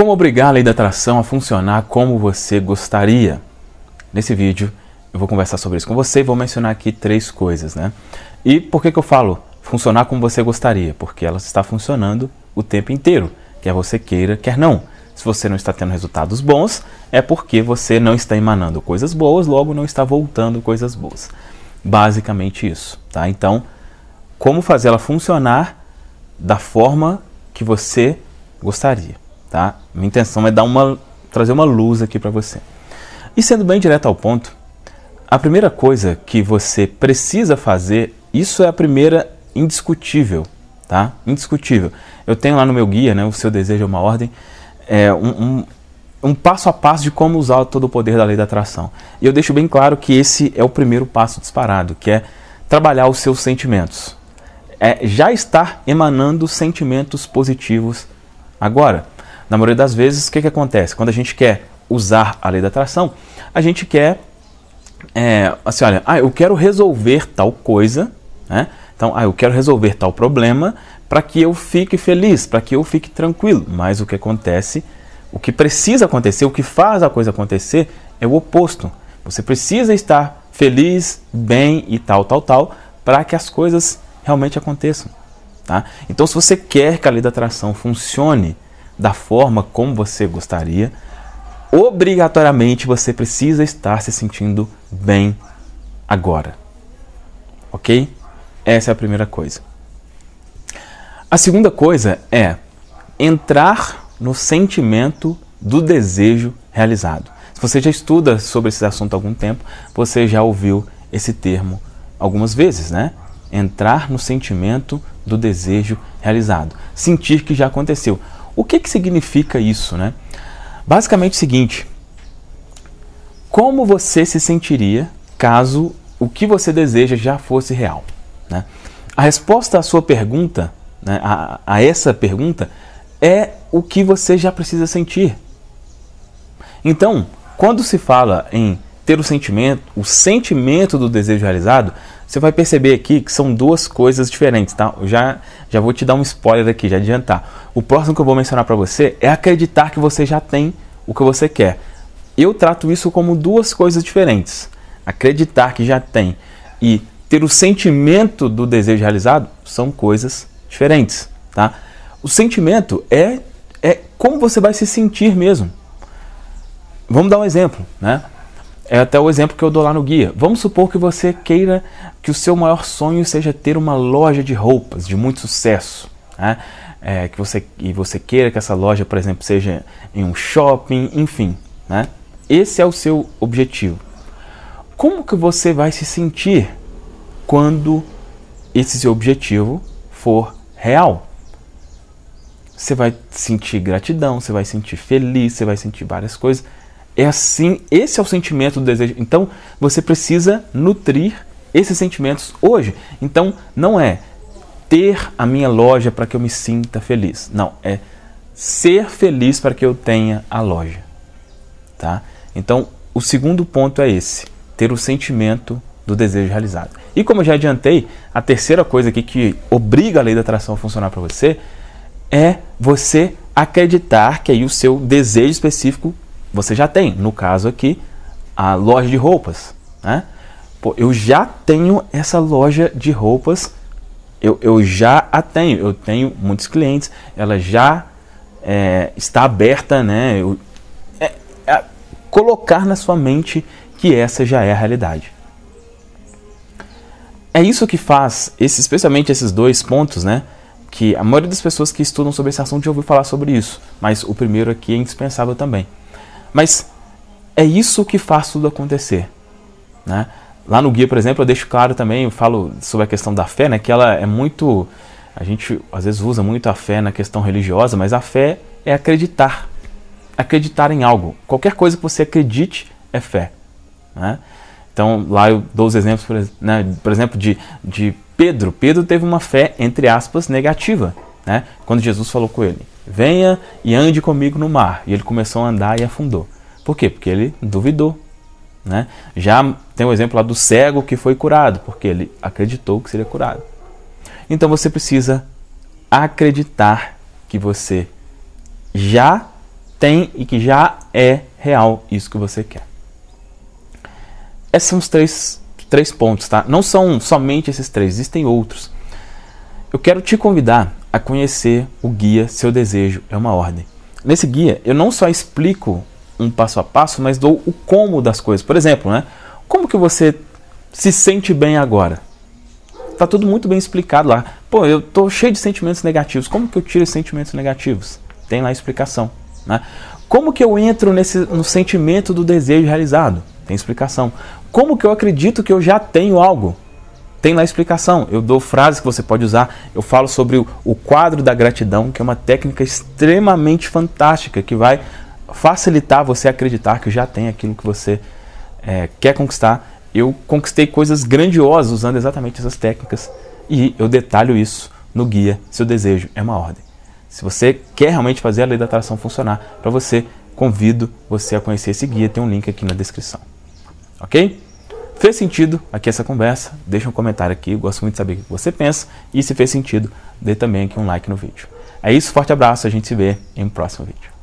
Como obrigar a lei da atração a funcionar como você gostaria? Nesse vídeo eu vou conversar sobre isso com você e vou mencionar aqui três coisas, né? E por que, que eu falo funcionar como você gostaria? Porque ela está funcionando o tempo inteiro, quer você queira, quer não. Se você não está tendo resultados bons, é porque você não está emanando coisas boas, logo não está voltando coisas boas. Basicamente isso, tá? Então, como fazer ela funcionar da forma que você gostaria? tá? Minha intenção é dar uma, trazer uma luz aqui para você. E sendo bem direto ao ponto, a primeira coisa que você precisa fazer, isso é a primeira indiscutível, tá? Indiscutível. Eu tenho lá no meu guia, né, o seu desejo é uma ordem, é um, um, um passo a passo de como usar todo o poder da lei da atração. E eu deixo bem claro que esse é o primeiro passo disparado, que é trabalhar os seus sentimentos. É já estar emanando sentimentos positivos agora. Na maioria das vezes, o que, que acontece? Quando a gente quer usar a lei da atração, a gente quer, é, assim, olha, ah, eu quero resolver tal coisa, né? Então, ah, eu quero resolver tal problema para que eu fique feliz, para que eu fique tranquilo. Mas o que acontece, o que precisa acontecer, o que faz a coisa acontecer é o oposto. Você precisa estar feliz, bem e tal, tal, tal, para que as coisas realmente aconteçam. Tá? Então, se você quer que a lei da atração funcione, da forma como você gostaria, obrigatoriamente você precisa estar se sentindo bem agora. Ok? Essa é a primeira coisa. A segunda coisa é entrar no sentimento do desejo realizado. Se você já estuda sobre esse assunto há algum tempo, você já ouviu esse termo algumas vezes, né? Entrar no sentimento do desejo realizado. Sentir que já aconteceu. O que, que significa isso, né? Basicamente o seguinte: como você se sentiria caso o que você deseja já fosse real? Né? A resposta à sua pergunta, né, a, a essa pergunta, é o que você já precisa sentir. Então, quando se fala em ter o sentimento, o sentimento do desejo realizado, você vai perceber aqui que são duas coisas diferentes, tá? Eu já, já vou te dar um spoiler aqui, já adiantar. O próximo que eu vou mencionar para você é acreditar que você já tem o que você quer. Eu trato isso como duas coisas diferentes. Acreditar que já tem e ter o sentimento do desejo realizado são coisas diferentes, tá? O sentimento é, é como você vai se sentir mesmo. Vamos dar um exemplo, né? É até o exemplo que eu dou lá no guia. Vamos supor que você queira que o seu maior sonho seja ter uma loja de roupas de muito sucesso. Né? É, que você, e você queira que essa loja, por exemplo, seja em um shopping, enfim. Né? Esse é o seu objetivo. Como que você vai se sentir quando esse seu objetivo for real? Você vai sentir gratidão, você vai sentir feliz, você vai sentir várias coisas é assim, esse é o sentimento do desejo. Então, você precisa nutrir esses sentimentos hoje. Então, não é ter a minha loja para que eu me sinta feliz. Não, é ser feliz para que eu tenha a loja. Tá? Então, o segundo ponto é esse, ter o sentimento do desejo realizado. E como eu já adiantei, a terceira coisa aqui que obriga a lei da atração a funcionar para você é você acreditar que aí o seu desejo específico você já tem, no caso aqui, a loja de roupas. Né? Pô, eu já tenho essa loja de roupas, eu, eu já a tenho, eu tenho muitos clientes, ela já é, está aberta, né? Eu, é, é, colocar na sua mente que essa já é a realidade. É isso que faz, esse, especialmente esses dois pontos, né? Que a maioria das pessoas que estudam sobre esse assunto já ouviu falar sobre isso, mas o primeiro aqui é indispensável também. Mas é isso que faz tudo acontecer. Né? Lá no guia, por exemplo, eu deixo claro também, eu falo sobre a questão da fé, né, que ela é muito. A gente às vezes usa muito a fé na questão religiosa, mas a fé é acreditar. Acreditar em algo. Qualquer coisa que você acredite é fé. Né? Então, lá eu dou os exemplos, por, né, por exemplo, de, de Pedro. Pedro teve uma fé, entre aspas, negativa. Né? Quando Jesus falou com ele: venha e ande comigo no mar. E ele começou a andar e afundou. Por quê? Porque ele duvidou. Né? Já tem o exemplo lá do cego que foi curado, porque ele acreditou que seria curado. Então você precisa acreditar que você já tem e que já é real isso que você quer. Esses são os três, três pontos, tá? Não são somente esses três, existem outros. Eu quero te convidar a conhecer o guia Seu Desejo é uma Ordem. Nesse guia, eu não só explico um passo a passo, mas dou o como das coisas. Por exemplo, né? como que você se sente bem agora? Tá tudo muito bem explicado lá. Pô, eu tô cheio de sentimentos negativos. Como que eu tiro os sentimentos negativos? Tem lá a explicação. Né? Como que eu entro nesse, no sentimento do desejo realizado? Tem explicação. Como que eu acredito que eu já tenho algo? tem lá explicação. Eu dou frases que você pode usar. Eu falo sobre o, o quadro da gratidão, que é uma técnica extremamente fantástica que vai facilitar você acreditar que já tem aquilo que você é, quer conquistar. Eu conquistei coisas grandiosas usando exatamente essas técnicas e eu detalho isso no guia. Seu desejo é uma ordem. Se você quer realmente fazer a lei da atração funcionar para você, convido você a conhecer esse guia. Tem um link aqui na descrição. Ok? fez sentido aqui essa conversa, deixa um comentário aqui, gosto muito de saber o que você pensa e se fez sentido, dê também aqui um like no vídeo. É isso, forte abraço, a gente se vê em um próximo vídeo.